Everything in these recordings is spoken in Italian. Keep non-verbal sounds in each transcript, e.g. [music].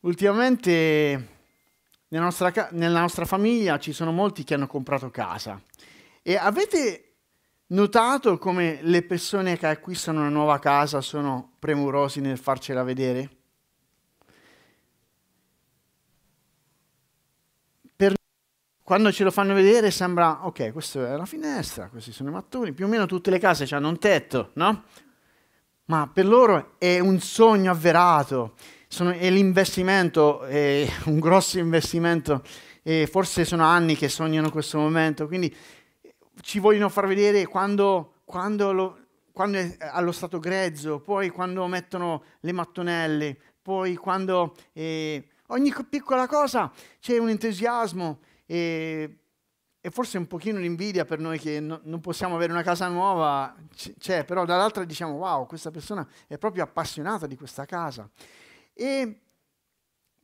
Ultimamente nella nostra, nella nostra, famiglia ci sono molti che hanno comprato casa e avete notato come le persone che acquistano una nuova casa sono premurosi nel farcela vedere? Per quando ce lo fanno vedere sembra, ok, questa è una finestra, questi sono i mattoni, più o meno tutte le case hanno un tetto, no? Ma per loro è un sogno avverato sono, è l'investimento, è un grosso investimento, e forse sono anni che sognano questo momento, quindi ci vogliono far vedere quando, quando, lo, quando è allo stato grezzo, poi quando mettono le mattonelle, poi quando eh, ogni piccola cosa c'è un entusiasmo e, e, forse un pochino l'invidia per noi che no, non possiamo avere una casa nuova, c'è, però dall'altra diciamo wow, questa persona è proprio appassionata di questa casa. E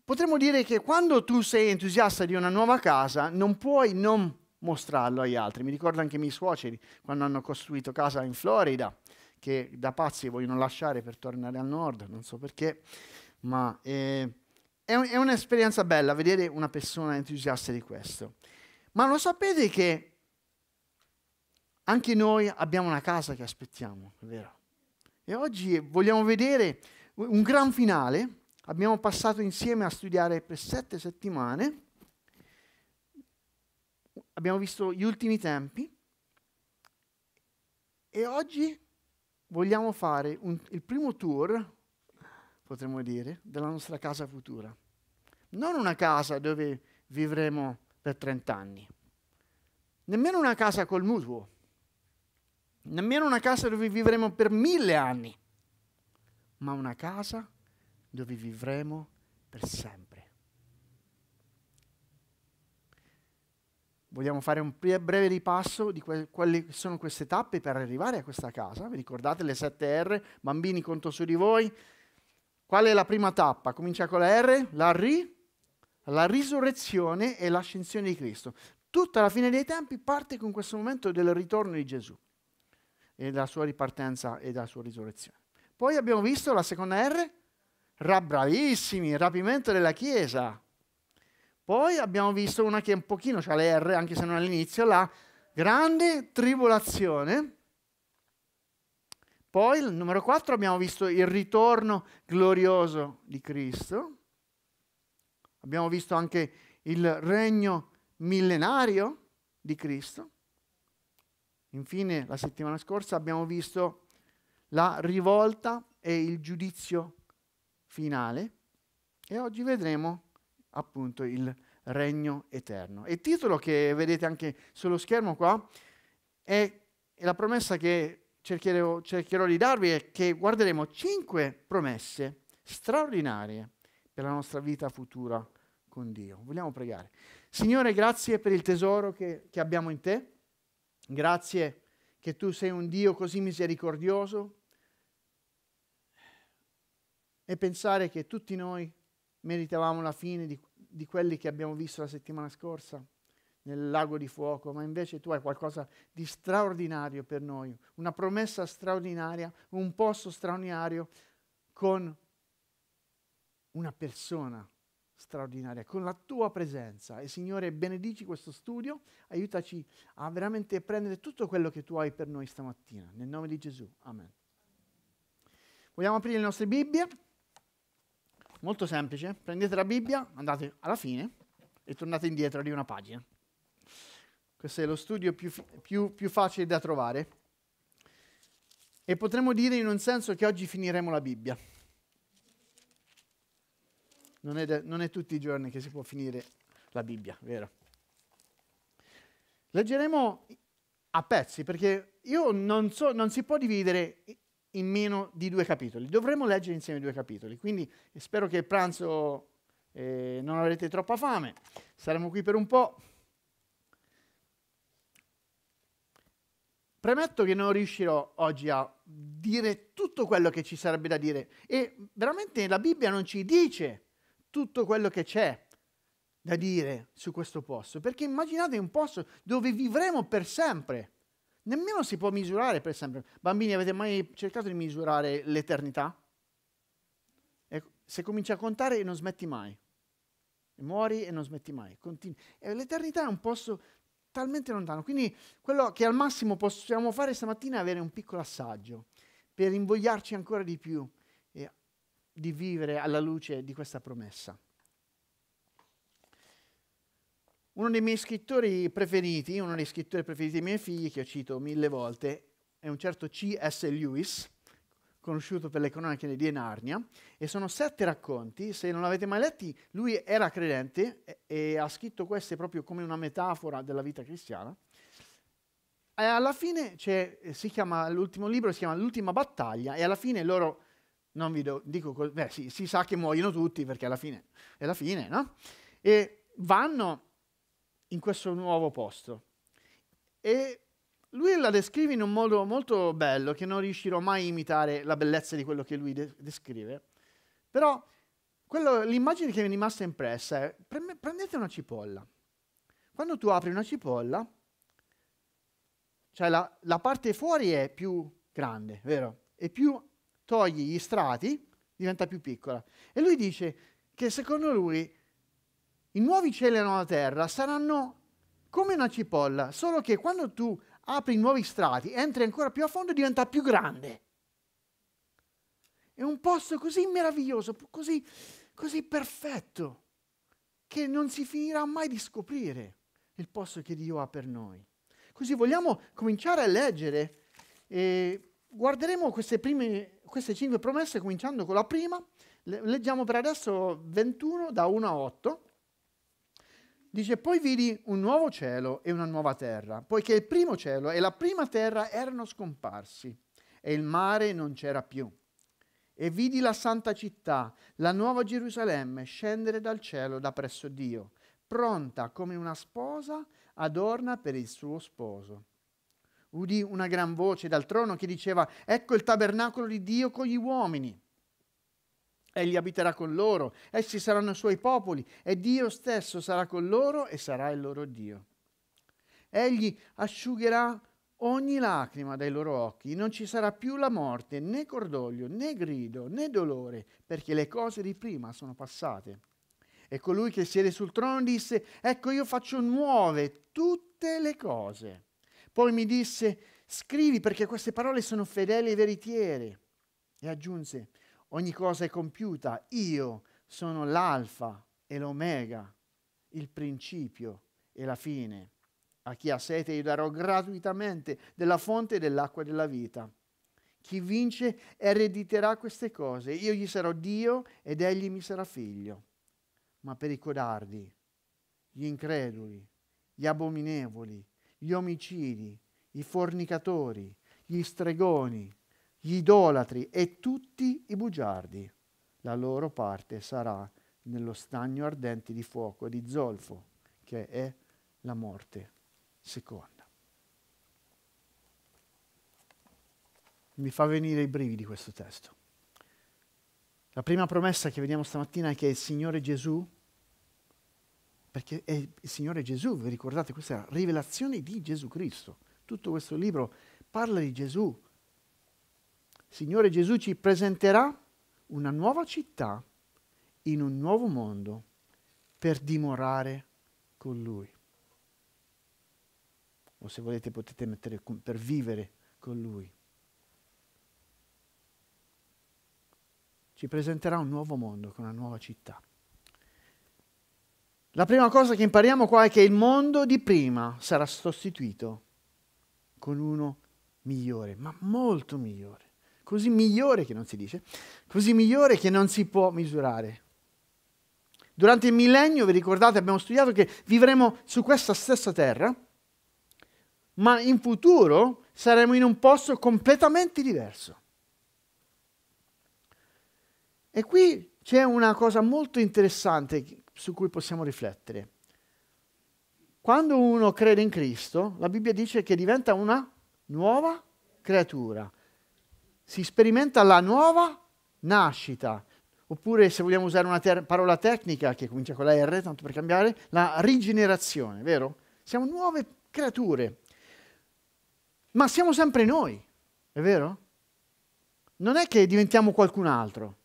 potremmo dire che quando tu sei entusiasta di una nuova casa, non puoi non mostrarlo agli altri. Mi ricordo anche i miei suoceri quando hanno costruito casa in Florida, che da pazzi vogliono lasciare per tornare al nord, non so perché, ma eh, è, un, è un'esperienza bella vedere una persona entusiasta di questo. Ma lo sapete che anche noi abbiamo una casa che aspettiamo, è vero? E oggi vogliamo vedere un gran finale abbiamo passato insieme a studiare per sette settimane, abbiamo visto gli ultimi tempi e oggi vogliamo fare un, il primo tour, potremmo dire, della nostra casa futura. Non una casa dove vivremo per 30 anni, nemmeno una casa col mutuo, nemmeno una casa dove vivremo per mille anni, ma una casa dove vivremo per sempre. Vogliamo fare un breve ripasso di que- quali sono queste tappe per arrivare a questa casa. Vi ricordate le sette R? Bambini, conto su di voi. Qual è la prima tappa? Comincia con la R, la RI, la risurrezione e l'ascensione di Cristo. Tutta la fine dei tempi parte con questo momento del ritorno di Gesù e della sua ripartenza e della sua risurrezione. Poi abbiamo visto la seconda R, ra bravissimi, rapimento della Chiesa. Poi abbiamo visto una che è un pochino ha le R, anche se non all'inizio, la grande tribolazione. Poi, il numero 4, abbiamo visto il ritorno glorioso di Cristo. Abbiamo visto anche il regno millenario di Cristo. Infine, la settimana scorsa abbiamo visto la rivolta e il giudizio finale e oggi vedremo appunto il regno eterno. il titolo che vedete anche sullo schermo qua è, è la promessa che cercherò, cercherò di darvi è che guarderemo cinque promesse straordinarie per la nostra vita futura con Dio. Vogliamo pregare. Signore, grazie per il tesoro che, che abbiamo in te. Grazie che tu sei un Dio così misericordioso e pensare che tutti noi meritavamo la fine di, di quelli che abbiamo visto la settimana scorsa nel lago di fuoco, ma invece tu hai qualcosa di straordinario per noi, una promessa straordinaria, un posto straordinario con una persona straordinaria, con la tua presenza. E Signore, benedici questo studio, aiutaci a veramente prendere tutto quello che tu hai per noi stamattina. Nel nome di Gesù. Amen. Vogliamo aprire le nostre Bibbie? molto semplice, prendete la Bibbia, andate alla fine e tornate indietro di una pagina. Questo è lo studio più, più, più facile da trovare. E potremmo dire in un senso che oggi finiremo la Bibbia. Non è, da, non è, tutti i giorni che si può finire la Bibbia, vero? Leggeremo a pezzi perché io non so, non si può dividere in meno di due capitoli. Dovremmo leggere insieme i due capitoli, quindi spero che il pranzo eh, non avrete troppa fame, saremo qui per un po'. Premetto che non riuscirò oggi a dire tutto quello che ci sarebbe da dire e veramente la Bibbia non ci dice tutto quello che c'è da dire su questo posto, perché immaginate un posto dove vivremo per sempre nemmeno si può misurare, per esempio. Bambini, avete mai cercato di misurare l'eternità? E ecco, se cominci a contare non smetti mai. E muori e non smetti mai. Continu- eh, l'eternità è un posto talmente lontano. Quindi quello che al massimo possiamo fare stamattina è avere un piccolo assaggio per invogliarci ancora di più eh, di vivere alla luce di questa promessa. Uno dei miei scrittori preferiti, uno dei scrittori preferiti dei miei figli, che ho cito mille volte, è un certo C.S. Lewis, conosciuto per le cronache di Enarnia, e sono sette racconti, se non l'avete mai letti, lui era credente e, e, ha scritto queste proprio come una metafora della vita cristiana. E alla fine si chiama, l'ultimo libro si chiama L'ultima battaglia e alla fine loro, non vi do, dico, beh, sì, si sa che muoiono tutti perché alla fine è la fine, no? E vanno in questo nuovo posto. E lui la descrive in un modo molto bello, che non riuscirò mai a imitare la bellezza di quello che lui de- descrive, però quello, l'immagine che mi è rimasta impressa è pre- prendete una cipolla. Quando tu apri una cipolla, cioè la, la parte fuori è più grande, vero? E più togli gli strati, diventa più piccola. E lui dice che secondo lui i nuovi cieli e la nuova terra saranno come una cipolla, solo che quando tu apri nuovi strati, entri ancora più a fondo e diventa più grande. È un posto così meraviglioso, così, così perfetto, che non si finirà mai di scoprire il posto che Dio ha per noi. Così vogliamo cominciare a leggere e guarderemo queste, prime, queste cinque promesse cominciando con la prima. Leggiamo per adesso 21 da 1 a 8. Dice, poi vidi un nuovo cielo e una nuova terra, poiché il primo cielo e la prima terra erano scomparsi e il mare non c'era più. E vidi la santa città, la nuova Gerusalemme, scendere dal cielo da presso Dio, pronta come una sposa adorna per il suo sposo. Udì una gran voce dal trono che diceva, ecco il tabernacolo di Dio con gli uomini Egli abiterà con loro, essi saranno suoi popoli e Dio stesso sarà con loro e sarà il loro Dio. Egli asciugherà ogni lacrima dai loro occhi, non ci sarà più la morte, né cordoglio, né grido, né dolore, perché le cose di prima sono passate. E colui che siede sul trono disse, ecco io faccio nuove tutte le cose. Poi mi disse, scrivi perché queste parole sono fedeli e veritiere. E aggiunse, ogni cosa è compiuta, io sono l'alfa e l'omega, il principio e la fine. A chi ha sete io darò gratuitamente della fonte dell'acqua della vita. Chi vince erediterà queste cose. Io gli sarò Dio ed egli mi sarà figlio. Ma per i codardi, gli increduli, gli abominevoli, gli omicidi, i fornicatori, gli stregoni, gli idolatri e tutti i bugiardi. La loro parte sarà nello stagno ardente di fuoco di zolfo, che è la morte seconda. Mi fa venire i brividi questo testo. La prima promessa che vediamo stamattina è che il Signore Gesù, perché è il Signore Gesù, vi ricordate, questa è la rivelazione di Gesù Cristo. Tutto questo libro parla di Gesù, Signore Gesù ci presenterà una nuova città in un nuovo mondo per dimorare con Lui. O se volete potete mettere per vivere con Lui. Ci presenterà un nuovo mondo con una nuova città. La prima cosa che impariamo qua è che il mondo di prima sarà sostituito con uno migliore, ma molto migliore così migliore che non si dice, così migliore che non si può misurare. Durante il millennio, vi ricordate, abbiamo studiato che vivremo su questa stessa terra, ma in futuro saremo in un posto completamente diverso. E qui c'è una cosa molto interessante su cui possiamo riflettere. Quando uno crede in Cristo, la Bibbia dice che diventa una nuova creatura si sperimenta la nuova nascita, oppure se vogliamo usare una parola tecnica che comincia con la R, tanto per cambiare, la rigenerazione, vero? Siamo nuove creature, ma siamo sempre noi, è vero? Non è che diventiamo qualcun altro.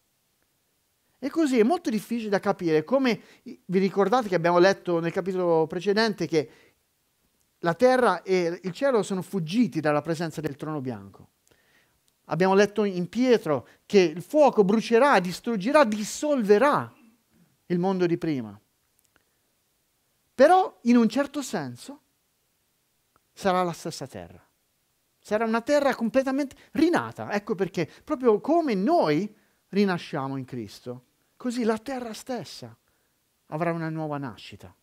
E così è molto difficile da capire, come vi ricordate che abbiamo letto nel capitolo precedente che la terra e il cielo sono fuggiti dalla presenza del trono bianco. Abbiamo letto in Pietro che il fuoco brucerà, distruggerà, dissolverà il mondo di prima. Però in un certo senso sarà la stessa terra. Sarà una terra completamente rinata. Ecco perché proprio come noi rinasciamo in Cristo, così la terra stessa avrà una nuova nascita.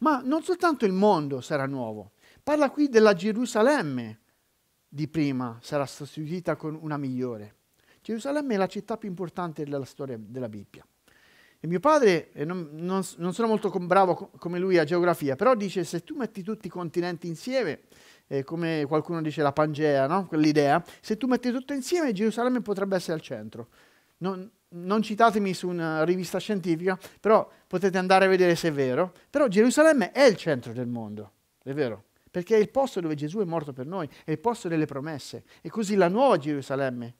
Ma non soltanto il mondo sarà nuovo, parla qui della Gerusalemme di prima sarà sostituita con una migliore. Gerusalemme è la città più importante della storia della Bibbia. E mio padre, e non, non, non, sono molto bravo come lui a geografia, però dice se tu metti tutti i continenti insieme, eh, come qualcuno dice la Pangea, no? quell'idea, se tu metti tutto insieme Gerusalemme potrebbe essere al centro. Non, non citatemi su una rivista scientifica, però potete andare a vedere se è vero, però Gerusalemme è il centro del mondo, è vero perché è il posto dove Gesù è morto per noi, è il posto delle promesse. E così la nuova Gerusalemme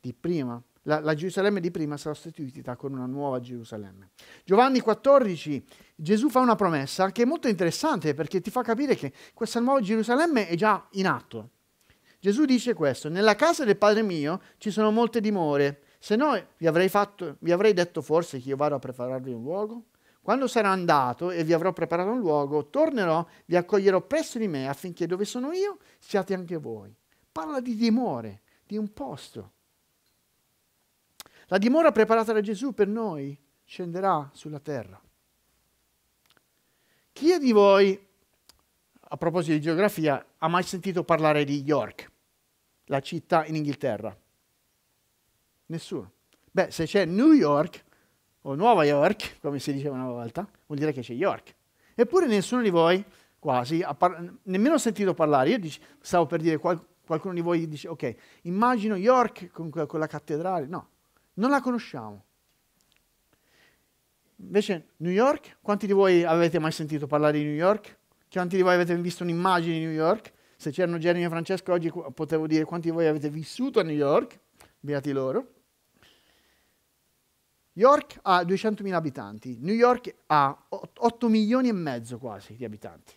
di prima, la, la Gerusalemme di prima sarà sostituita con una nuova Gerusalemme. Giovanni 14, Gesù fa una promessa che è molto interessante perché ti fa capire che questa nuova Gerusalemme è già in atto. Gesù dice questo, nella casa del Padre mio ci sono molte dimore, se no vi avrei, fatto, vi avrei detto forse che io vado a prepararvi un luogo? Quando sarò andato e vi avrò preparato un luogo, tornerò, vi accoglierò presso di me affinché dove sono io siate anche voi. Parla di dimore, di un posto. La dimora preparata da Gesù per noi scenderà sulla terra. Chi è di voi, a proposito di geografia, ha mai sentito parlare di York, la città in Inghilterra? Nessuno. Beh, se c'è New York, o Nuova York, come si diceva una volta, vuol dire che c'è York. Eppure nessuno di voi, quasi, nemmeno ho sentito parlare. Io dice, stavo per dire, qual qualcuno di voi dice, ok, immagino York con, con la cattedrale. No, non la conosciamo. Invece New York, quanti di voi avete mai sentito parlare di New York? Quanti di voi avete visto un'immagine di New York? Se c'erano Jeremy e Francesco oggi potevo dire quanti di voi avete vissuto a New York, beati loro. York ha 200.000 abitanti, New York ha 8 milioni e mezzo quasi di abitanti.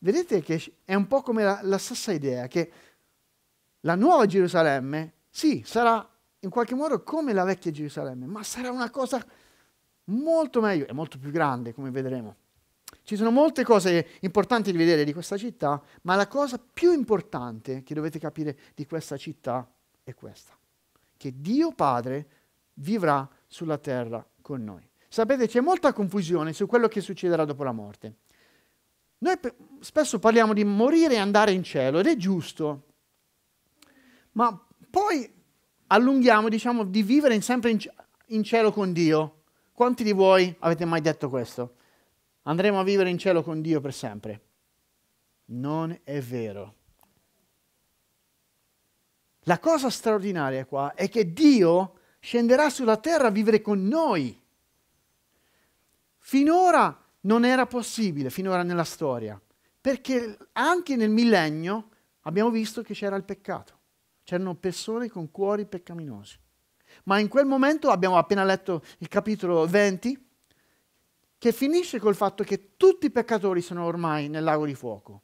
Vedete che è un po' come la, la stessa idea che la nuova Gerusalemme, sì, sarà in qualche modo come la vecchia Gerusalemme, ma sarà una cosa molto meglio e molto più grande, come vedremo. Ci sono molte cose importanti di vedere di questa città, ma la cosa più importante che dovete capire di questa città è questa che Dio Padre vivrà sulla terra con noi. Sapete, c'è molta confusione su quello che succederà dopo la morte. Noi spesso parliamo di morire e andare in cielo ed è giusto, ma poi allunghiamo, diciamo, di vivere sempre in, in cielo con Dio. Quanti di voi avete mai detto questo? Andremo a vivere in cielo con Dio per sempre. Non è vero. La cosa straordinaria qua è che Dio scenderà sulla terra a vivere con noi. Finora non era possibile, finora nella storia, perché anche nel millennio abbiamo visto che c'era il peccato, c'erano persone con cuori peccaminosi. Ma in quel momento abbiamo appena letto il capitolo 20 che finisce col fatto che tutti i peccatori sono ormai nel lago di fuoco.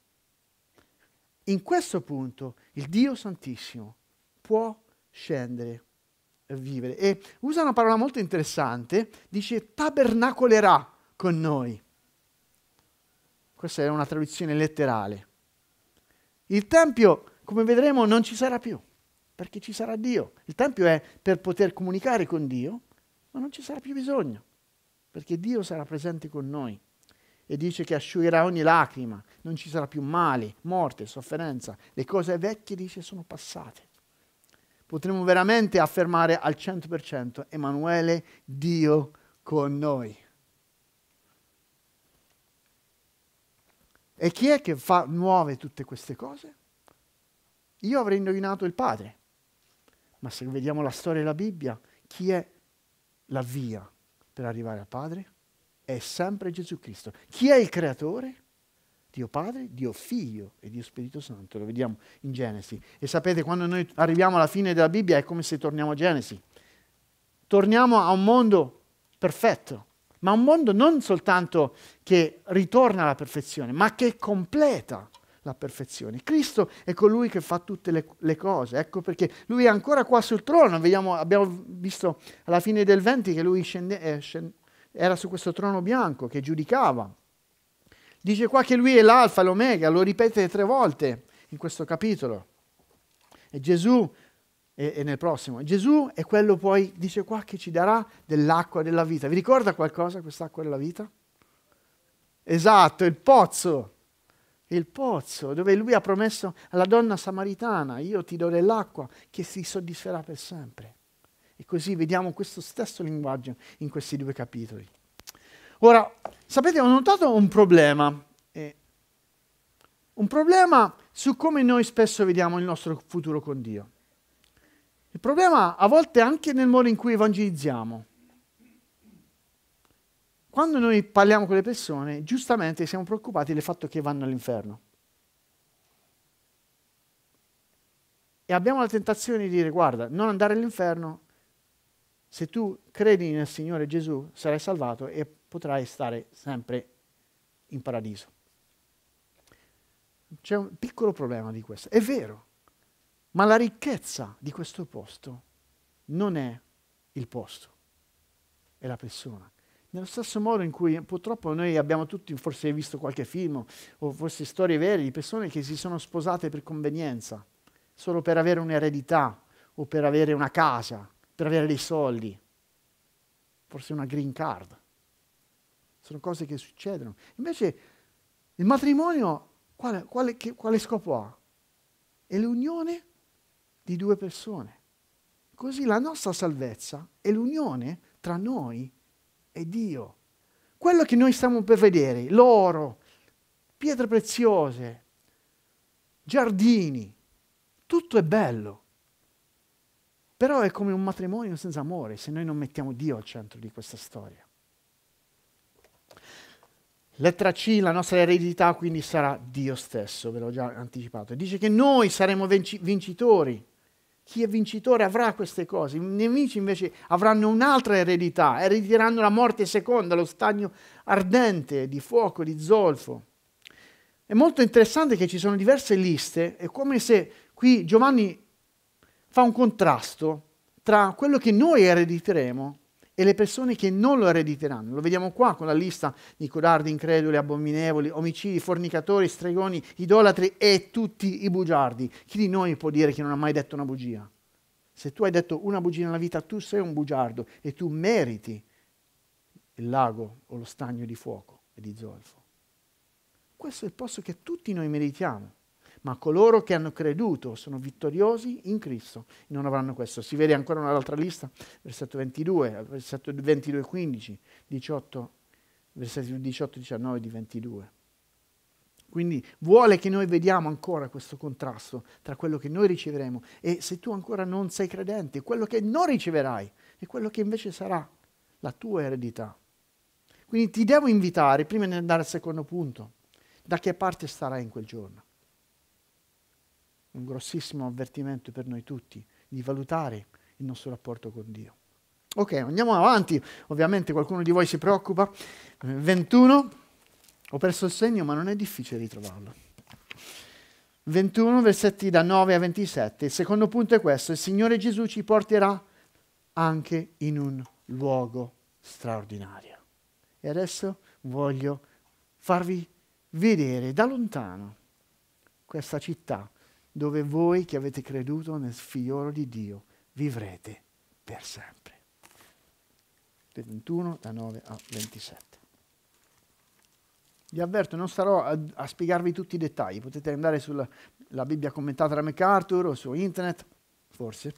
In questo punto il Dio Santissimo può scendere e vivere. E usa una parola molto interessante, dice tabernacolerà con noi. Questa è una traduzione letterale. Il Tempio, come vedremo, non ci sarà più, perché ci sarà Dio. Il Tempio è per poter comunicare con Dio, ma non ci sarà più bisogno, perché Dio sarà presente con noi. E dice che asciugherà ogni lacrima, non ci sarà più male, morte, sofferenza. Le cose vecchie, dice, sono passate potremmo veramente affermare al 100% Emanuele, Dio con noi. E chi è che fa nuove tutte queste cose? Io avrei indovinato il Padre, ma se vediamo la storia della Bibbia, chi è la via per arrivare al Padre? È sempre Gesù Cristo. Chi è il creatore? Dio Padre, Dio Figlio e Dio Spirito Santo. Lo vediamo in Genesi. E sapete, quando noi arriviamo alla fine della Bibbia è come se torniamo a Genesi. Torniamo a un mondo perfetto, ma un mondo non soltanto che ritorna alla perfezione, ma che completa la perfezione. Cristo è colui che fa tutte le, le, cose, ecco perché lui è ancora qua sul trono, Vediamo, abbiamo visto alla fine del 20 che lui scende, eh, scende, era su questo trono bianco che giudicava Dice qua che lui è l'alfa, l'omega, lo ripete tre volte in questo capitolo. E Gesù, e, e nel prossimo, Gesù è quello poi, dice qua, che ci darà dell'acqua della vita. Vi ricorda qualcosa quest'acqua della vita? Esatto, il pozzo. Il pozzo dove lui ha promesso alla donna samaritana, io ti do dell'acqua che si soddisferà per sempre. E così vediamo questo stesso linguaggio in questi due capitoli. Ora, sapete, ho notato un problema, eh, un problema su come noi spesso vediamo il nostro futuro con Dio. Il problema a volte è anche nel modo in cui evangelizziamo. Quando noi parliamo con le persone, giustamente siamo preoccupati del fatto che vanno all'inferno. E abbiamo la tentazione di dire, guarda, non andare all'inferno, se tu credi nel Signore Gesù sarai salvato e potrai stare sempre in paradiso. C'è un piccolo problema di questo. È vero, ma la ricchezza di questo posto non è il posto, è la persona. Nello stesso modo in cui purtroppo noi abbiamo tutti forse visto qualche film o forse storie vere di persone che si sono sposate per convenienza, solo per avere un'eredità o per avere una casa, per avere dei soldi, forse una green card sono cose che succedono. Invece il matrimonio quale, quale, che, quale scopo ha? È l'unione di due persone. Così la nostra salvezza è l'unione tra noi e Dio. Quello che noi stiamo per vedere, l'oro, pietre preziose, giardini, tutto è bello. Però è come un matrimonio senza amore se noi non mettiamo Dio al centro di questa storia. Lettera C, la nostra eredità quindi sarà Dio stesso, ve l'ho già anticipato. Dice che noi saremo vincitori. Chi è vincitore avrà queste cose, i nemici invece avranno un'altra eredità, erediteranno la morte seconda, lo stagno ardente di fuoco, di zolfo. È molto interessante che ci sono diverse liste, è come se qui Giovanni fa un contrasto tra quello che noi erediteremo e le persone che non lo erediteranno. Lo vediamo qua con la lista di codardi, increduli, abominevoli, omicidi, fornicatori, stregoni, idolatri e tutti i bugiardi. Chi di noi può dire che non ha mai detto una bugia? Se tu hai detto una bugia nella vita, tu sei un bugiardo e tu meriti il lago o lo stagno di fuoco e di zolfo. Questo è il posto che tutti noi meritiamo ma coloro che hanno creduto sono vittoriosi in Cristo, non avranno questo. Si vede ancora un'altra lista, versetto 22, versetto 22, 15, 18, versetti 18, 19 di 22. Quindi vuole che noi vediamo ancora questo contrasto tra quello che noi riceveremo e se tu ancora non sei credente, quello che non riceverai e quello che invece sarà la tua eredità. Quindi ti devo invitare, prima di andare al secondo punto, da che parte starai in quel giorno un grossissimo avvertimento per noi tutti di valutare il nostro rapporto con Dio. Ok, andiamo avanti. Ovviamente qualcuno di voi si preoccupa. 21, eh, ho perso il segno, ma non è difficile ritrovarlo. 21, versetti da 9 a 27. Il secondo punto è questo. Il Signore Gesù ci porterà anche in un luogo straordinario. E adesso voglio farvi vedere da lontano questa città dove voi che avete creduto nel figliolo di Dio vivrete per sempre. 21 da 9 a 27. Vi avverto, non starò a, a spiegarvi tutti i dettagli, potete andare sulla Bibbia commentata da MacArthur o su internet, forse,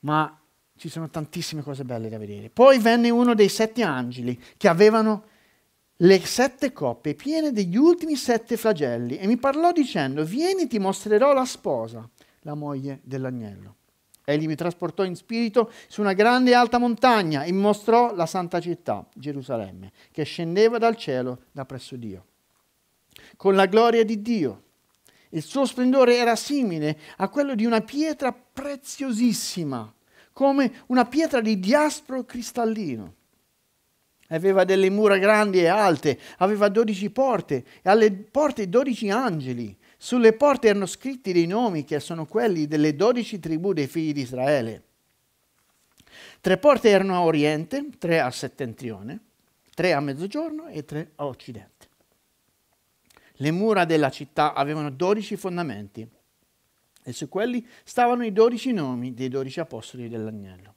ma ci sono tantissime cose belle da vedere. Poi venne uno dei sette angeli che avevano le sette coppe piene degli ultimi sette flagelli e mi parlò dicendo, vieni ti mostrerò la sposa, la moglie dell'agnello. Egli mi trasportò in spirito su una grande e alta montagna e mi mostrò la santa città, Gerusalemme, che scendeva dal cielo da presso Dio. Con la gloria di Dio. Il suo splendore era simile a quello di una pietra preziosissima, come una pietra di diaspro cristallino aveva delle mura grandi e alte, aveva dodici porte e alle porte dodici angeli. Sulle porte erano scritti dei nomi che sono quelli delle dodici tribù dei figli di Israele. Tre porte erano a oriente, tre a settentrione, tre a mezzogiorno e tre a occidente. Le mura della città avevano dodici fondamenti e su quelli stavano i dodici nomi dei dodici apostoli dell'agnello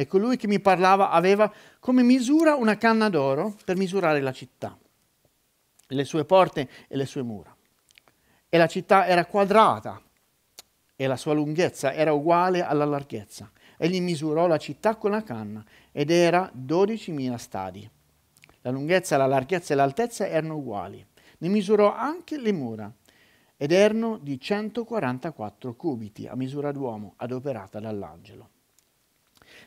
e colui che mi parlava aveva come misura una canna d'oro per misurare la città, le sue porte e le sue mura. E la città era quadrata e la sua lunghezza era uguale alla larghezza. Egli misurò la città con la canna ed era 12.000 stadi. La lunghezza, la larghezza e l'altezza erano uguali. Ne misurò anche le mura ed erano di 144 cubiti a misura d'uomo adoperata dall'angelo.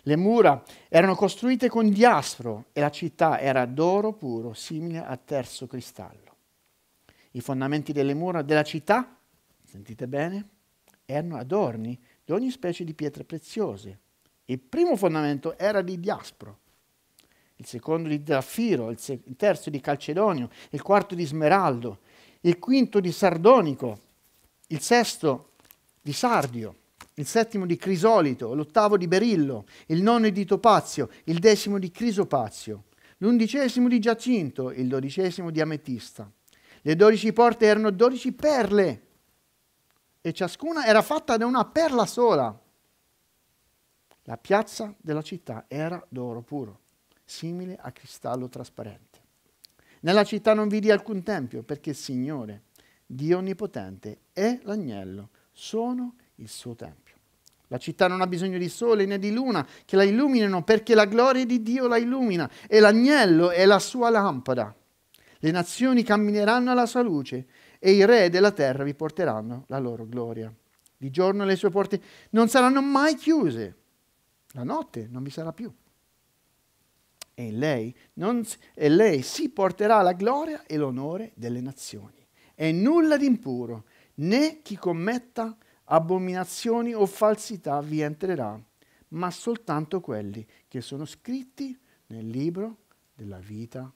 Le mura erano costruite con diaspro e la città era d'oro puro, simile a terzo cristallo. I fondamenti delle mura della città, sentite bene, erano adorni di ogni specie di pietre preziose. Il primo fondamento era di diaspro, il secondo di zaffiro, il, il terzo di calcedonio, il quarto di smeraldo, il quinto di sardonico, il sesto di sardio, il settimo di Crisolito, l'ottavo di Berillo, il nono di Topazio, il decimo di Crisopazio, l'undicesimo di Giacinto, il dodicesimo di Ametista. Le dodici porte erano dodici perle e ciascuna era fatta da una perla sola. La piazza della città era d'oro puro, simile a cristallo trasparente. Nella città non vidi alcun tempio perché il Signore, Dio Onnipotente, e l'agnello sono il suo tempio. La città non ha bisogno di sole né di luna che la illuminino perché la gloria di Dio la illumina e l'agnello è la sua lampada. Le nazioni cammineranno alla sua luce e i re della terra vi porteranno la loro gloria. Di giorno le sue porte non saranno mai chiuse, la notte non vi sarà più. E lei, non, e lei si porterà la gloria e l'onore delle nazioni. E nulla di impuro, né chi commetta abominazioni o falsità vi entrerà, ma soltanto quelli che sono scritti nel libro della vita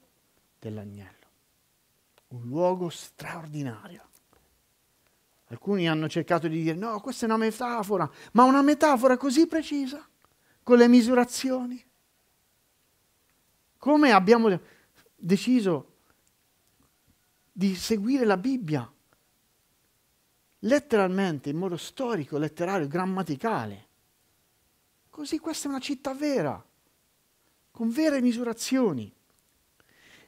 dell'agnello. Un luogo straordinario. Alcuni hanno cercato di dire no, questa è una metafora, ma una metafora così precisa, con le misurazioni. Come abbiamo deciso di seguire la Bibbia? letteralmente, in modo storico, letterario, grammaticale. Così questa è una città vera, con vere misurazioni.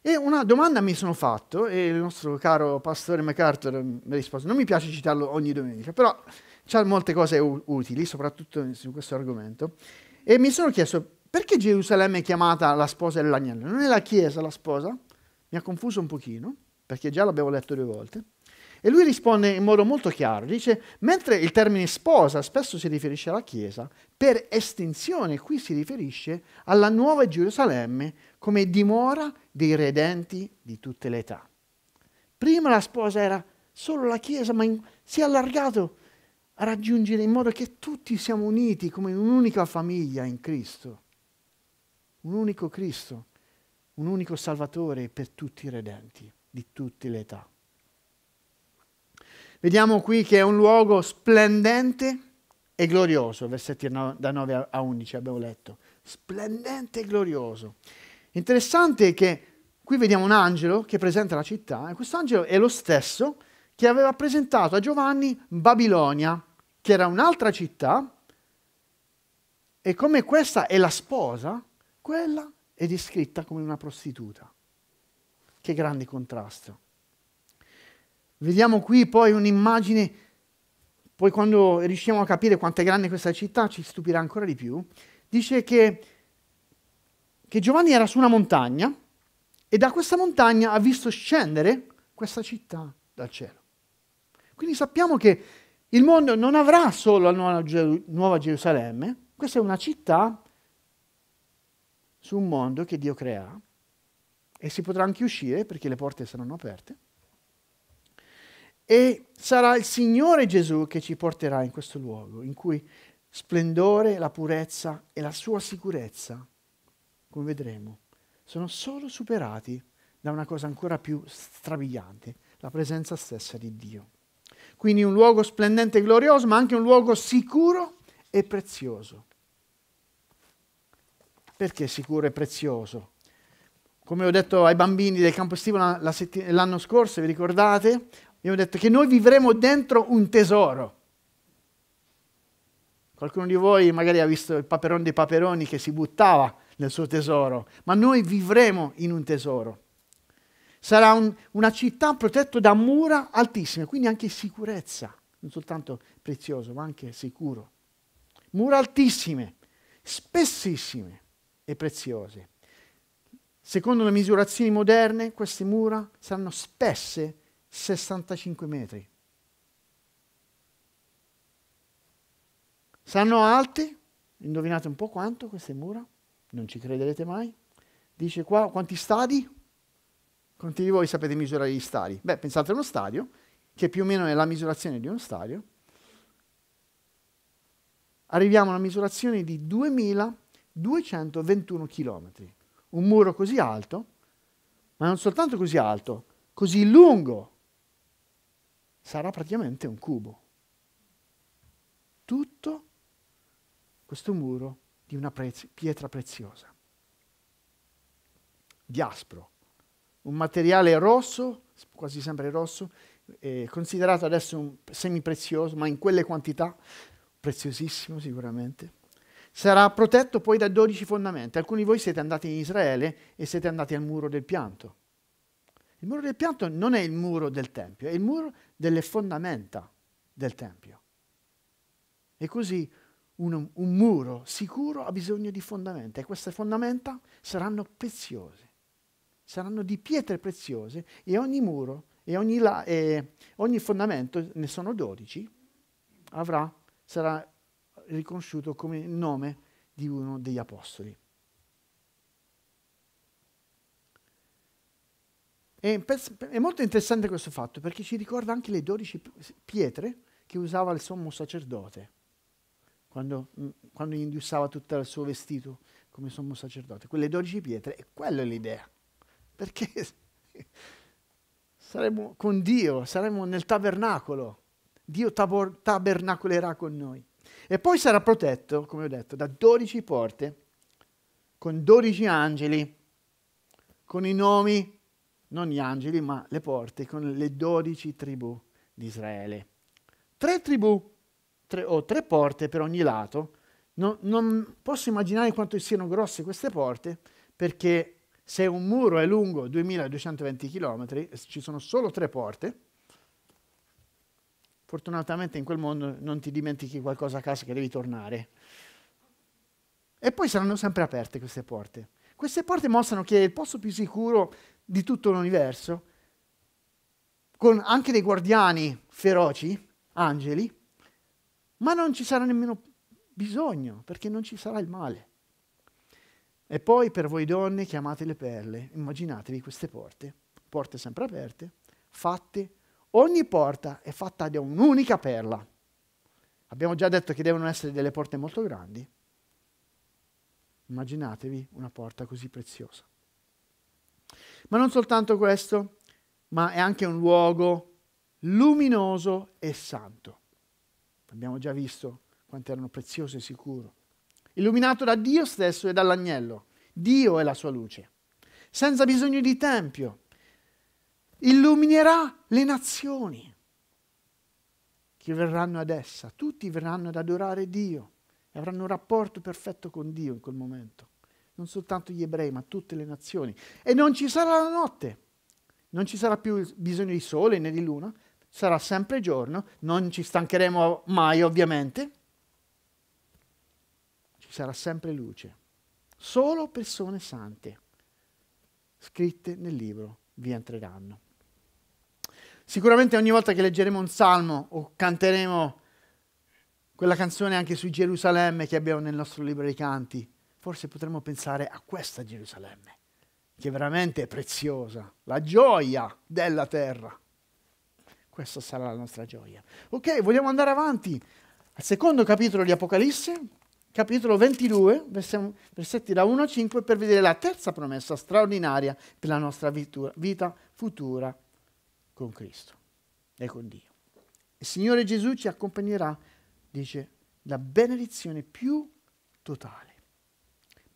E una domanda mi sono fatto, e il nostro caro pastore MacArthur mi ha risposto, non mi piace citarlo ogni domenica, però c'ha molte cose utili, soprattutto su questo argomento, e mi sono chiesto perché Gerusalemme è chiamata la sposa dell'agnello? Non è la chiesa la sposa? Mi ha confuso un pochino, perché già l'abbiamo letto due volte. E lui risponde in modo molto chiaro, dice, mentre il termine sposa spesso si riferisce alla Chiesa, per estinzione qui si riferisce alla nuova Gerusalemme come dimora dei redenti di tutte le età. Prima la sposa era solo la Chiesa, ma in, si è allargato a raggiungere in modo che tutti siamo uniti come un'unica famiglia in Cristo, un unico Cristo, un unico Salvatore per tutti i redenti di tutte le età. Vediamo qui che è un luogo splendente e glorioso, versetti da 9 a 11 abbiamo letto. Splendente e glorioso. Interessante che qui vediamo un angelo che presenta la città e questo angelo è lo stesso che aveva presentato a Giovanni Babilonia, che era un'altra città e come questa è la sposa, quella è descritta come una prostituta. Che grande contrasto. Vediamo qui poi un'immagine, poi quando riusciamo a capire quanto è grande questa città ci stupirà ancora di più. Dice che, che Giovanni era su una montagna e da questa montagna ha visto scendere questa città dal cielo. Quindi sappiamo che il mondo non avrà solo la Nuova Gerusalemme, questa è una città su un mondo che Dio crea e si potrà anche uscire perché le porte saranno aperte e sarà il Signore Gesù che ci porterà in questo luogo in cui splendore, la purezza e la sua sicurezza, come vedremo, sono solo superati da una cosa ancora più strabiliante, la presenza stessa di Dio. Quindi un luogo splendente e glorioso, ma anche un luogo sicuro e prezioso. Perché sicuro e prezioso? Come ho detto ai bambini del campo estivo l'anno scorso, vi ricordate? Abbiamo detto che noi vivremo dentro un tesoro. Qualcuno di voi magari ha visto il paperone dei paperoni che si buttava nel suo tesoro, ma noi vivremo in un tesoro. Sarà un, una città protetta da mura altissime, quindi anche sicurezza, non soltanto prezioso, ma anche sicuro. Mura altissime, spessissime e preziose. Secondo le misurazioni moderne, queste mura saranno spesse 65 metri. Sanno alti? Indovinate un po' quanto queste mura? Non ci crederete mai? Dice qua quanti stadi? Quanti di voi sapete misurare gli stadi? Beh, pensate a uno stadio, che più o meno è la misurazione di uno stadio. Arriviamo a una misurazione di 2221 km. Un muro così alto, ma non soltanto così alto, così lungo, sarà praticamente un cubo. Tutto questo muro di una prez pietra preziosa. Diaspro, un materiale rosso, quasi sempre rosso, eh, considerato adesso un semiprezioso, ma in quelle quantità preziosissimo sicuramente. Sarà protetto poi da 12 fondamenta. Alcuni di voi siete andati in Israele e siete andati al muro del pianto il muro del pianto non è il muro del Tempio, è il muro delle fondamenta del Tempio. E così un, un muro sicuro ha bisogno di fondamenta e queste fondamenta saranno preziose, saranno di pietre preziose e ogni muro e ogni, la, e ogni fondamento, ne sono 12, sarà riconosciuto come il nome di uno degli apostoli. E è molto interessante questo fatto perché ci ricorda anche le 12 pietre che usava il sommo sacerdote quando, mm, quando indossava tutto il suo vestito come sommo sacerdote. Quelle 12 pietre, e quella è l'idea. Perché [laughs] saremmo con Dio, saremmo nel tabernacolo. Dio tabor- tabernacolerà con noi. E poi sarà protetto, come ho detto, da 12 porte, con 12 angeli, con i nomi non gli angeli, ma le porte con le dodici tribù di Israele. Tre tribù tre, o tre porte per ogni lato. No, non posso immaginare quanto siano grosse queste porte perché se un muro è lungo 2220 km ci sono solo tre porte. Fortunatamente in quel mondo non ti dimentichi qualcosa a casa che devi tornare. E poi saranno sempre aperte queste porte. Queste porte mostrano che il posto più sicuro di tutto l'universo, con anche dei guardiani feroci, angeli, ma non ci sarà nemmeno bisogno, perché non ci sarà il male. E poi per voi donne chiamate le perle, immaginatevi queste porte, porte sempre aperte, fatte, ogni porta è fatta da un'unica perla. Abbiamo già detto che devono essere delle porte molto grandi. Immaginatevi una porta così preziosa. Ma non soltanto questo, ma è anche un luogo luminoso e santo. Abbiamo già visto quanto erano prezioso e sicuro. Illuminato da Dio stesso e dall'agnello. Dio è la sua luce. Senza bisogno di tempio. Illuminerà le nazioni che verranno ad essa. Tutti verranno ad adorare Dio e avranno un rapporto perfetto con Dio in quel momento non soltanto gli ebrei, ma tutte le nazioni. E non ci sarà la notte, non ci sarà più bisogno di sole né di luna, sarà sempre giorno, non ci stancheremo mai ovviamente, ci sarà sempre luce. Solo persone sante, scritte nel libro, vi entreranno. Sicuramente ogni volta che leggeremo un salmo o canteremo quella canzone anche su Gerusalemme che abbiamo nel nostro libro dei canti, forse potremmo pensare a questa Gerusalemme, che veramente è preziosa, la gioia della terra. Questa sarà la nostra gioia. Ok, vogliamo andare avanti al secondo capitolo di Apocalisse, capitolo 22, versetti da 1 a 5, per vedere la terza promessa straordinaria per la nostra vita futura con Cristo e con Dio. Il Signore Gesù ci accompagnerà, dice, la benedizione più totale.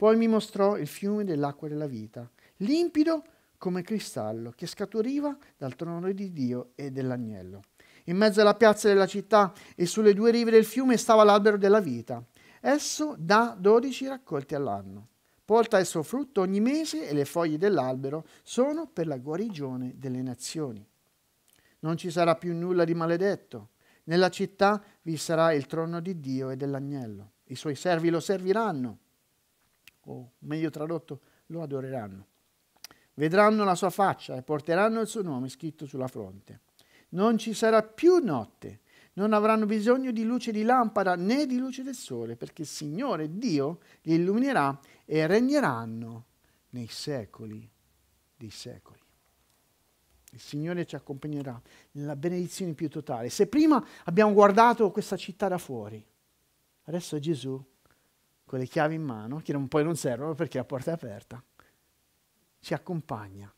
Poi mi mostrò il fiume dell'acqua della vita, limpido come cristallo, che scaturiva dal trono di Dio e dell'agnello. In mezzo alla piazza della città e sulle due rive del fiume stava l'albero della vita. Esso dà dodici raccolti all'anno. Porta il suo frutto ogni mese e le foglie dell'albero sono per la guarigione delle nazioni. Non ci sarà più nulla di maledetto. Nella città vi sarà il trono di Dio e dell'agnello. I suoi servi lo serviranno o meglio tradotto, lo adoreranno. Vedranno la sua faccia e porteranno il suo nome scritto sulla fronte. Non ci sarà più notte, non avranno bisogno di luce di lampada né di luce del sole, perché il Signore Dio li illuminerà e regneranno nei secoli dei secoli. Il Signore ci accompagnerà nella benedizione più totale. Se prima abbiamo guardato questa città da fuori, adesso Gesù con le chiavi in mano, che non, poi non servono perché la porta è aperta, ci accompagna.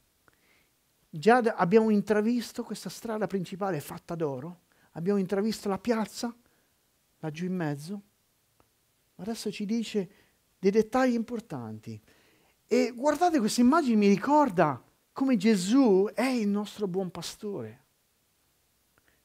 Già abbiamo intravisto questa strada principale fatta d'oro, abbiamo intravisto la piazza laggiù in mezzo. Adesso ci dice dei dettagli importanti. E guardate questa immagine mi ricorda come Gesù è il nostro buon pastore.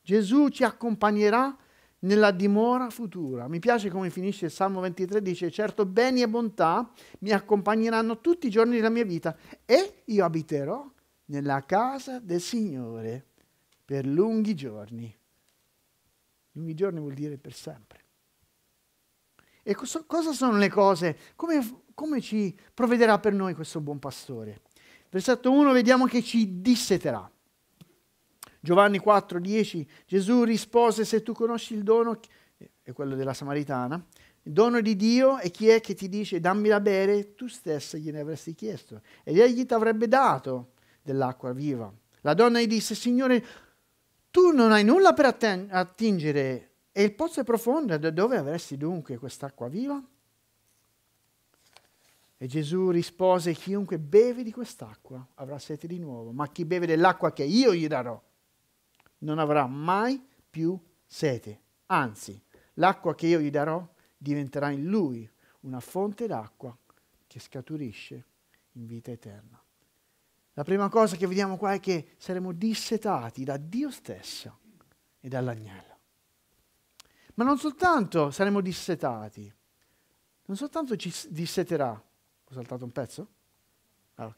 Gesù ci accompagnerà nella dimora futura. Mi piace come finisce il Salmo 23, dice, certo beni e bontà mi accompagneranno tutti i giorni della mia vita e io abiterò nella casa del Signore per lunghi giorni. Lunghi giorni vuol dire per sempre. E cosa, cosa sono le cose? Come, come ci provvederà per noi questo buon pastore? Versetto 1 vediamo che ci disseterà. Giovanni 4:10, Gesù rispose, se tu conosci il dono, è quello della Samaritana, il dono di Dio e chi è che ti dice dammi da bere, tu stessa gliene avresti chiesto ed egli ti avrebbe dato dell'acqua viva. La donna gli disse, Signore, tu non hai nulla per attingere e il pozzo è profondo, da dove avresti dunque quest'acqua viva? E Gesù rispose, chiunque beve di quest'acqua avrà sete di nuovo, ma chi beve dell'acqua che io gli darò non avrà mai più sete. Anzi, l'acqua che io gli darò diventerà in lui una fonte d'acqua che scaturisce in vita eterna. La prima cosa che vediamo qua è che saremo dissetati da Dio stesso e dall'agnello. Ma non soltanto saremo dissetati, non soltanto ci disseterà. Ho saltato un pezzo? Ah,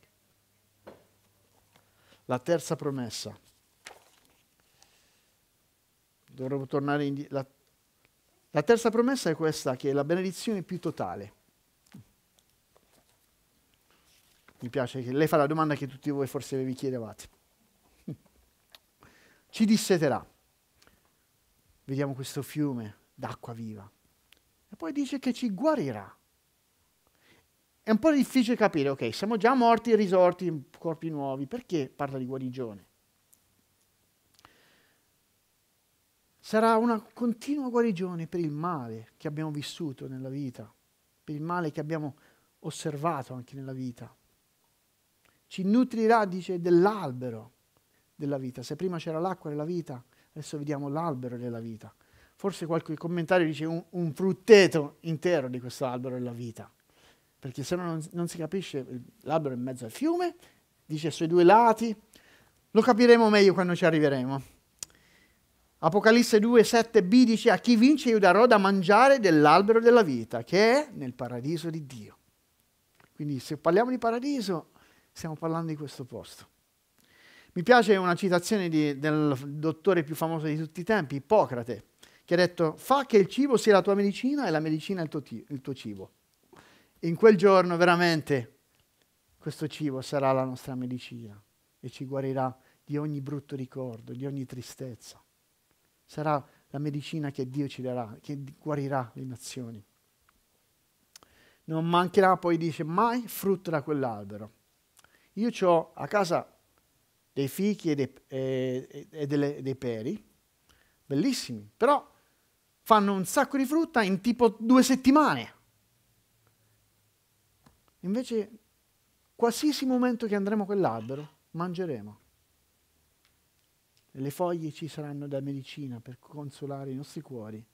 La terza promessa dovremmo tornare indietro. La, la terza promessa è questa, che è la benedizione più totale. Mi piace che lei fa la domanda che tutti voi forse vi chiedevate. [laughs] Ci disseterà. Vediamo questo fiume d'acqua viva. E poi dice che ci guarirà. È un po' difficile capire, ok, siamo già morti e risorti in corpi nuovi, perché parla di guarigione? sarà una continua guarigione per il male che abbiamo vissuto nella vita, per il male che abbiamo osservato anche nella vita. Ci nutrirà, dice, dell'albero della vita. Se prima c'era l'acqua della vita, adesso vediamo l'albero della vita. Forse qualche commentario dice un, un frutteto intero di questo albero della vita, perché se no non, non si capisce l'albero è in mezzo al fiume, dice sui due lati, lo capiremo meglio quando ci arriveremo. Apocalisse 2, 7b dice a chi vince io darò da mangiare dell'albero della vita che è nel paradiso di Dio. Quindi se parliamo di paradiso stiamo parlando di questo posto. Mi piace una citazione di, del dottore più famoso di tutti i tempi, Ippocrate, che ha detto fa che il cibo sia la tua medicina e la medicina il tuo, il tuo cibo. In quel giorno veramente questo cibo sarà la nostra medicina e ci guarirà di ogni brutto ricordo, di ogni tristezza sarà la medicina che Dio ci darà, che guarirà le nazioni. Non mancherà, poi dice, mai frutto da quell'albero. Io ho a casa dei fichi e dei, e, e delle, dei peri, bellissimi, però fanno un sacco di frutta in tipo due settimane. Invece, qualsiasi momento che andremo a quell'albero, mangeremo. Le foglie ci saranno da medicina per consolare i nostri cuori,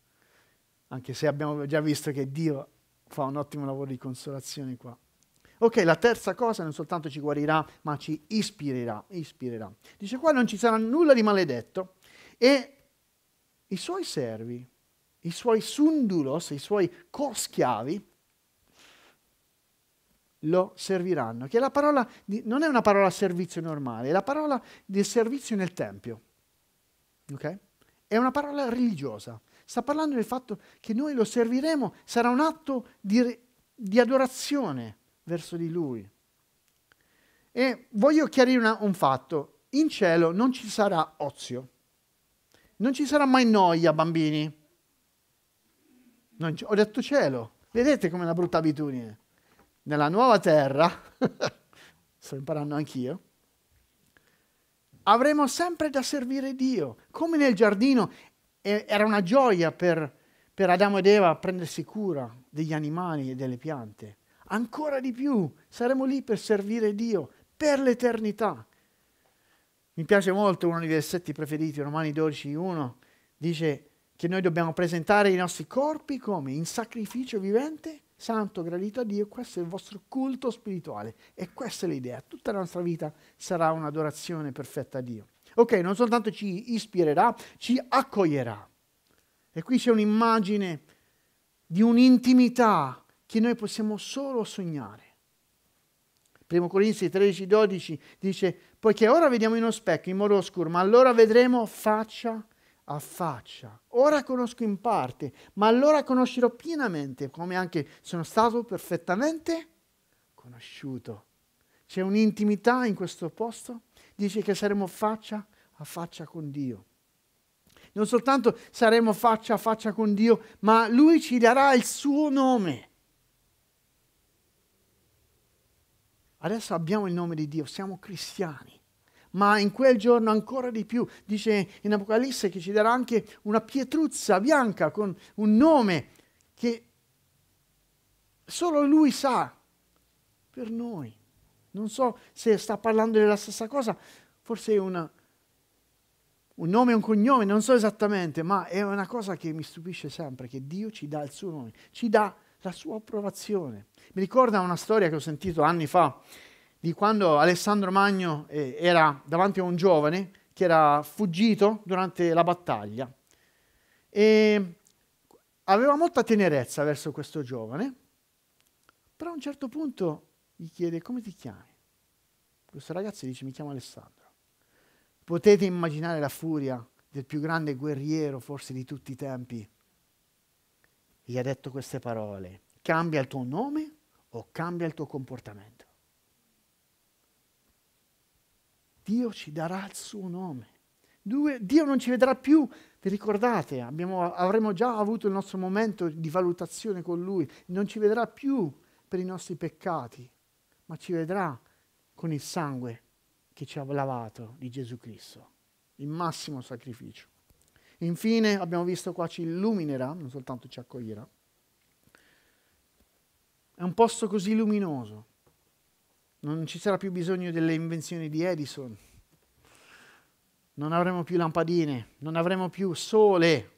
anche se abbiamo già visto che Dio fa un ottimo lavoro di consolazione qua. Ok, la terza cosa non soltanto ci guarirà, ma ci ispirerà. ispirerà. Dice qua non ci sarà nulla di maledetto e i suoi servi, i suoi sundulos, i suoi coschiavi, lo serviranno. Che la parola di, non è una parola servizio normale, è la parola del servizio nel Tempio. Okay? È una parola religiosa. Sta parlando del fatto che noi lo serviremo, sarà un atto di, di adorazione verso di Lui. E voglio chiarire una, un fatto. In cielo non ci sarà ozio. Non ci sarà mai noia, bambini. ho detto cielo. Vedete com'è una brutta abitudine. Nella nuova terra, [laughs] sto imparando anch'io, avremo sempre da servire Dio, come nel giardino eh, era una gioia per, per Adamo ed Eva prendersi cura degli animali e delle piante. Ancora di più saremo lì per servire Dio per l'eternità. Mi piace molto uno dei versetti preferiti, Romani 12.1, dice che noi dobbiamo presentare i nostri corpi come in sacrificio vivente, santo, gradito a Dio, questo è il vostro culto spirituale e questa è l'idea, tutta la nostra vita sarà un'adorazione perfetta a Dio. Ok, non soltanto ci ispirerà, ci accoglierà. E qui c'è un'immagine di un'intimità che noi possiamo solo sognare. 1 Corinzi 13, 12 dice, poiché ora vediamo in uno specchio, in modo oscuro, ma allora vedremo faccia a a faccia. Ora conosco in parte, ma allora conoscerò pienamente, come anche sono stato perfettamente conosciuto. C'è un'intimità in questo posto, dice che saremo faccia a faccia con Dio. Non soltanto saremo faccia a faccia con Dio, ma Lui ci darà il suo nome. Adesso abbiamo il nome di Dio, siamo cristiani ma in quel giorno ancora di più. Dice in Apocalisse che ci darà anche una pietruzza bianca con un nome che solo lui sa per noi. Non so se sta parlando della stessa cosa, forse è una, un nome e un cognome, non so esattamente, ma è una cosa che mi stupisce sempre, che Dio ci dà il suo nome, ci dà la sua approvazione. Mi ricorda una storia che ho sentito anni fa di quando Alessandro Magno eh, era davanti a un giovane che era fuggito durante la battaglia. E aveva molta tenerezza verso questo giovane, però a un certo punto gli chiede come ti chiami? Questo ragazzo dice mi chiamo Alessandro. Potete immaginare la furia del più grande guerriero forse di tutti i tempi. Gli ha detto queste parole, cambia il tuo nome o cambia il tuo comportamento. Dio ci darà il suo nome. Dio non ci vedrà più, vi ricordate, abbiamo, avremo già avuto il nostro momento di valutazione con Lui, non ci vedrà più per i nostri peccati, ma ci vedrà con il sangue che ci ha lavato di Gesù Cristo, il massimo sacrificio. Infine, abbiamo visto qua, ci illuminerà, non soltanto ci accoglierà. È un posto così luminoso non ci sarà più bisogno delle invenzioni di Edison. Non avremo più lampadine, non avremo più sole,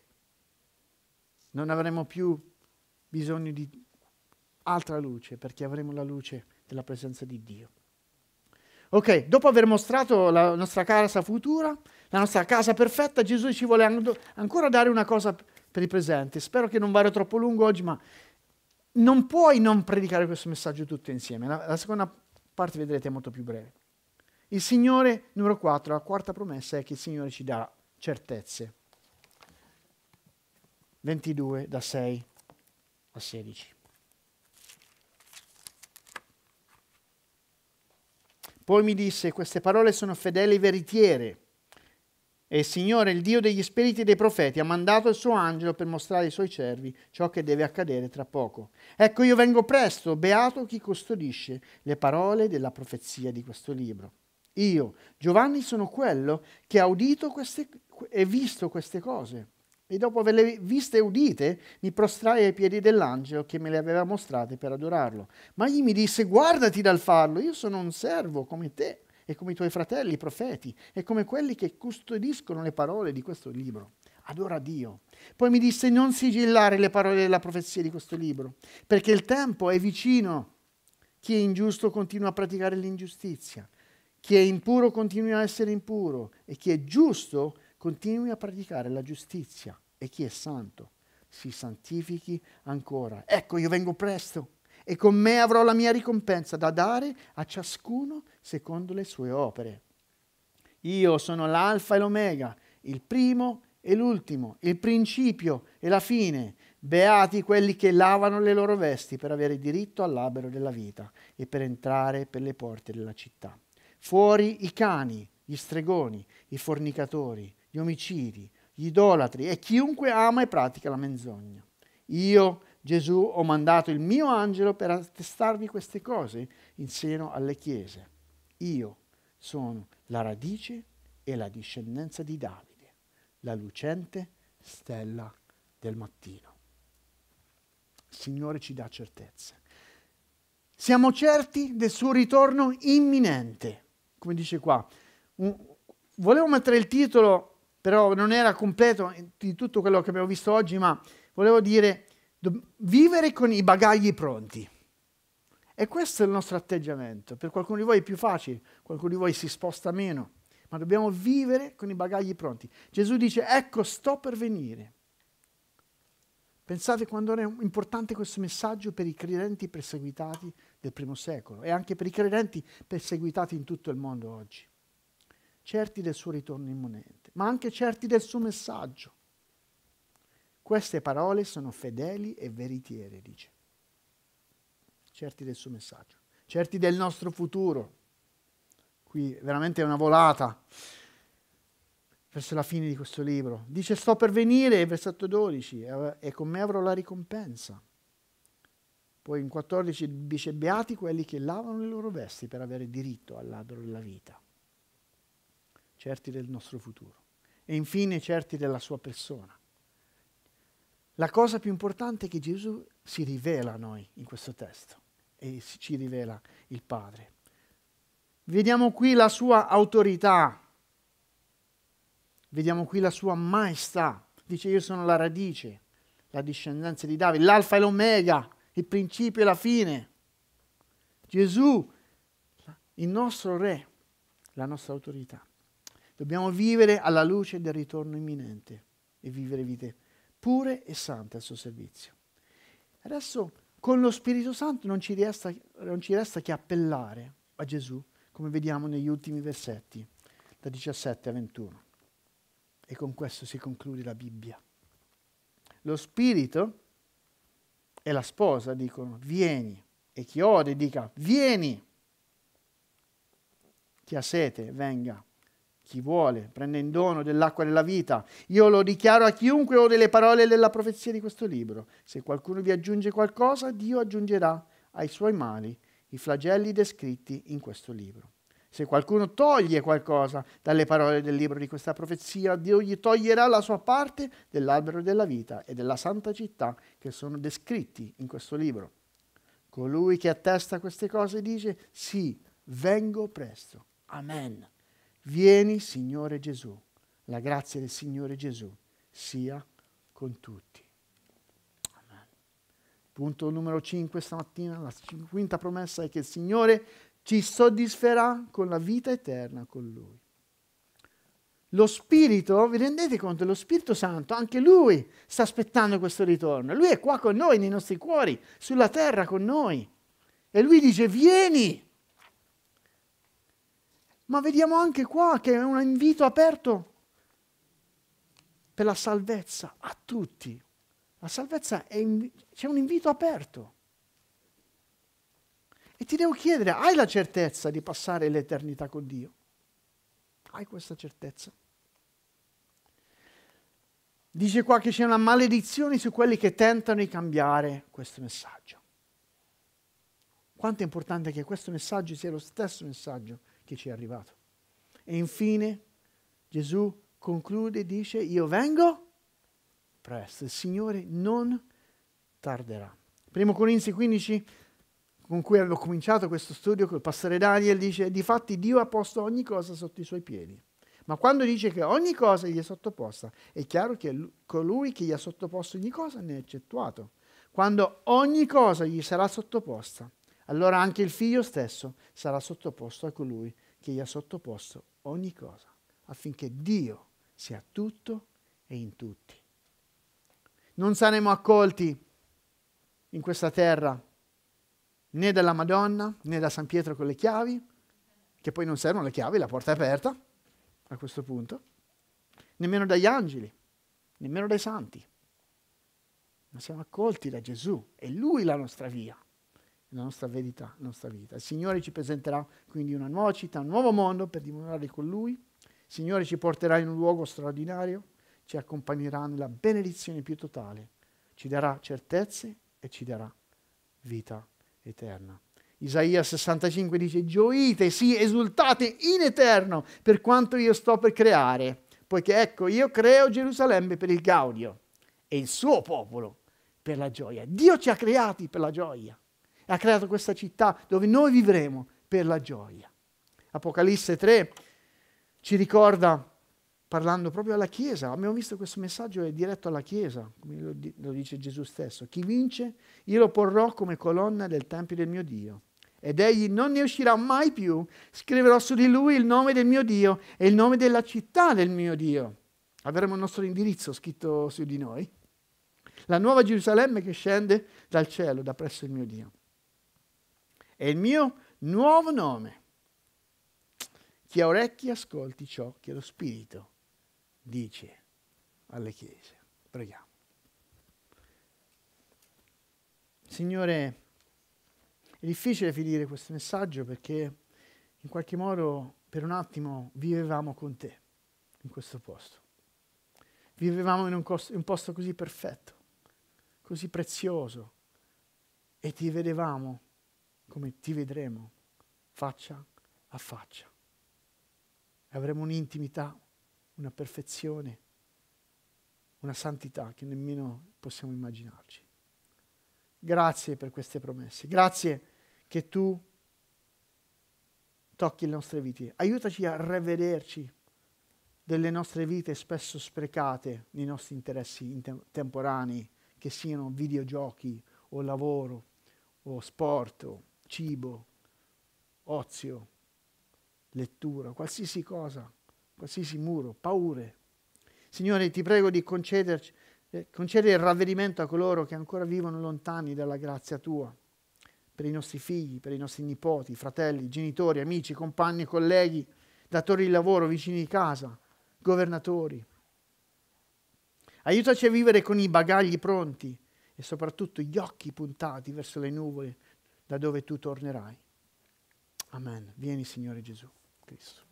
non avremo più bisogno di altra luce perché avremo la luce della presenza di Dio. Ok, dopo aver mostrato la nostra casa futura, la nostra casa perfetta, Gesù ci vuole an ancora dare una cosa per il presente. Spero che non vada troppo lungo oggi, ma non puoi non predicare questo messaggio tutto insieme. La, la seconda parte vedrete è molto più breve. Il Signore, numero 4, la quarta promessa è che il Signore ci dà certezze. 22 da 6 a 16. Poi mi disse, queste parole sono fedeli e veritiere. E il Signore, il Dio degli spiriti e dei profeti, ha mandato il suo angelo per mostrare ai suoi servi ciò che deve accadere tra poco. Ecco, io vengo presto, beato chi custodisce le parole della profezia di questo libro. Io, Giovanni, sono quello che ha udito queste, e visto queste cose. E dopo averle viste e udite, mi prostrai ai piedi dell'angelo che me le aveva mostrate per adorarlo. Ma egli mi disse, guardati dal farlo, io sono un servo come te e come i tuoi fratelli, i profeti, e come quelli che custodiscono le parole di questo libro. Adora Dio. Poi mi disse non sigillare le parole della profezia di questo libro, perché il tempo è vicino. Chi è ingiusto continua a praticare l'ingiustizia, chi è impuro continua a essere impuro e chi è giusto continui a praticare la giustizia e chi è santo si santifichi ancora. Ecco, io vengo presto e con me avrò la mia ricompensa da dare a ciascuno secondo le sue opere. Io sono l'alfa e l'omega, il primo e l'ultimo, il principio e la fine. Beati quelli che lavano le loro vesti per avere diritto all'albero della vita e per entrare per le porte della città. Fuori i cani, gli stregoni, i fornicatori, gli omicidi, gli idolatri e chiunque ama e pratica la menzogna. Io Gesù, ho mandato il mio angelo per attestarvi queste cose in seno alle chiese. Io sono la radice e la discendenza di Davide, la lucente stella del mattino. Il Signore ci dà certezze. Siamo certi del suo ritorno imminente, come dice qua. volevo mettere il titolo, però non era completo di tutto quello che abbiamo visto oggi, ma volevo dire vivere con i bagagli pronti. E questo è il nostro atteggiamento. Per qualcuno di voi è più facile, qualcuno di voi si sposta meno, ma dobbiamo vivere con i bagagli pronti. Gesù dice, ecco, sto per venire. Pensate quando è importante questo messaggio per i credenti perseguitati del primo secolo e anche per i credenti perseguitati in tutto il mondo oggi, certi del suo ritorno imminente, ma anche certi del suo messaggio. Queste parole sono fedeli e veritiere, dice. Certi del suo messaggio, certi del nostro futuro. Qui veramente è una volata verso la fine di questo libro. Dice sto per venire, versetto 12, e con me avrò la ricompensa. Poi in 14 dice beati quelli che lavano le loro vesti per avere diritto all'albero della vita. Certi del nostro futuro. E infine certi della sua persona. La cosa più importante è che Gesù si rivela a noi in questo testo e ci rivela il Padre. Vediamo qui la sua autorità, vediamo qui la sua maestà. Dice io sono la radice, la discendenza di Davide, l'alfa e l'omega, il principio e la fine. Gesù, il nostro Re, la nostra autorità. Dobbiamo vivere alla luce del ritorno imminente e vivere vite pure e sante al suo servizio. Adesso con lo Spirito Santo non ci resta, non ci resta che appellare a Gesù, come vediamo negli ultimi versetti, da 17 a 21. E con questo si conclude la Bibbia. Lo Spirito e la sposa dicono vieni, e chi ode dica vieni, chi ha sete venga chi vuole, prende in dono dell'acqua della vita. Io lo dichiaro a chiunque o delle parole della profezia di questo libro. Se qualcuno vi aggiunge qualcosa, Dio aggiungerà ai suoi mali i flagelli descritti in questo libro. Se qualcuno toglie qualcosa dalle parole del libro di questa profezia, Dio gli toglierà la sua parte dell'albero della vita e della santa città che sono descritti in questo libro. Colui che attesta queste cose dice, sì, vengo presto. Amen. Vieni, Signore Gesù. La grazia del Signore Gesù sia con tutti. Amen. Punto numero 5 stamattina, la quinta promessa è che il Signore ci soddisferà con la vita eterna con Lui. Lo Spirito, vi rendete conto, lo Spirito Santo, anche Lui sta aspettando questo ritorno. Lui è qua con noi, nei nostri cuori, sulla terra con noi. E Lui dice, vieni, ma vediamo anche qua che è un invito aperto per la salvezza a tutti. La salvezza è in... c'è un invito aperto. E ti devo chiedere, hai la certezza di passare l'eternità con Dio? Hai questa certezza? Dice qua che c'è una maledizione su quelli che tentano di cambiare questo messaggio. Quanto è importante che questo messaggio sia lo stesso messaggio che ci è arrivato. E infine Gesù conclude e dice, io vengo presto, il Signore non tarderà. Primo Corinzi 15, con cui avevo cominciato questo studio, col pastore Daniel, dice, difatti Dio ha posto ogni cosa sotto i suoi piedi. Ma quando dice che ogni cosa gli è sottoposta, è chiaro che colui che gli ha sottoposto ogni cosa ne è eccettuato. Quando ogni cosa gli sarà sottoposta, allora anche il figlio stesso sarà sottoposto a colui che gli ha sottoposto ogni cosa, affinché Dio sia tutto e in tutti. Non saremo accolti in questa terra né dalla Madonna né da San Pietro con le chiavi, che poi non servono le chiavi, la porta è aperta a questo punto, nemmeno dagli angeli, nemmeno dai santi, ma siamo accolti da Gesù, è Lui la nostra via la nostra verità, la nostra vita. Il Signore ci presenterà quindi una nuova città, un nuovo mondo per dimorare con Lui. Il Signore ci porterà in un luogo straordinario, ci accompagnerà nella benedizione più totale, ci darà certezze e ci darà vita eterna. Isaia 65 dice, gioite, sì, esultate in eterno per quanto io sto per creare, poiché ecco, io creo Gerusalemme per il gaudio e il suo popolo per la gioia. Dio ci ha creati per la gioia ha creato questa città dove noi vivremo per la gioia. Apocalisse 3 ci ricorda, parlando proprio alla Chiesa, abbiamo visto questo messaggio è diretto alla Chiesa, come lo, lo dice Gesù stesso, chi vince io lo porrò come colonna del Tempio del mio Dio ed egli non ne uscirà mai più. Scriverò su di lui il nome del mio Dio e il nome della città del mio Dio. Avremo il nostro indirizzo scritto su di noi. La nuova Gerusalemme che scende dal cielo, da presso il mio Dio è il mio nuovo nome. Chi ha orecchi ascolti ciò che lo Spirito dice alle chiese. Preghiamo. Signore, è difficile finire questo messaggio perché in qualche modo per un attimo vivevamo con te in questo posto. Vivevamo in un, costo, in un posto così perfetto, così prezioso e ti vedevamo come ti vedremo faccia a faccia. avremo un'intimità, una perfezione, una santità che nemmeno possiamo immaginarci. Grazie per queste promesse. Grazie che tu tocchi le nostre vite. Aiutaci a rivederci delle nostre vite spesso sprecate nei nostri interessi temporanei, che siano videogiochi o lavoro o sport o cibo, ozio, lettura, qualsiasi cosa, qualsiasi muro, paure. Signore, ti prego di concederci, eh, concedere il ravvedimento a coloro che ancora vivono lontani dalla grazia tua, per i nostri figli, per i nostri nipoti, fratelli, genitori, amici, compagni, colleghi, datori di lavoro, vicini di casa, governatori. Aiutaci a vivere con i bagagli pronti e soprattutto gli occhi puntati verso le nuvole da dove tu tornerai. Amen. Vieni Signore Gesù Cristo.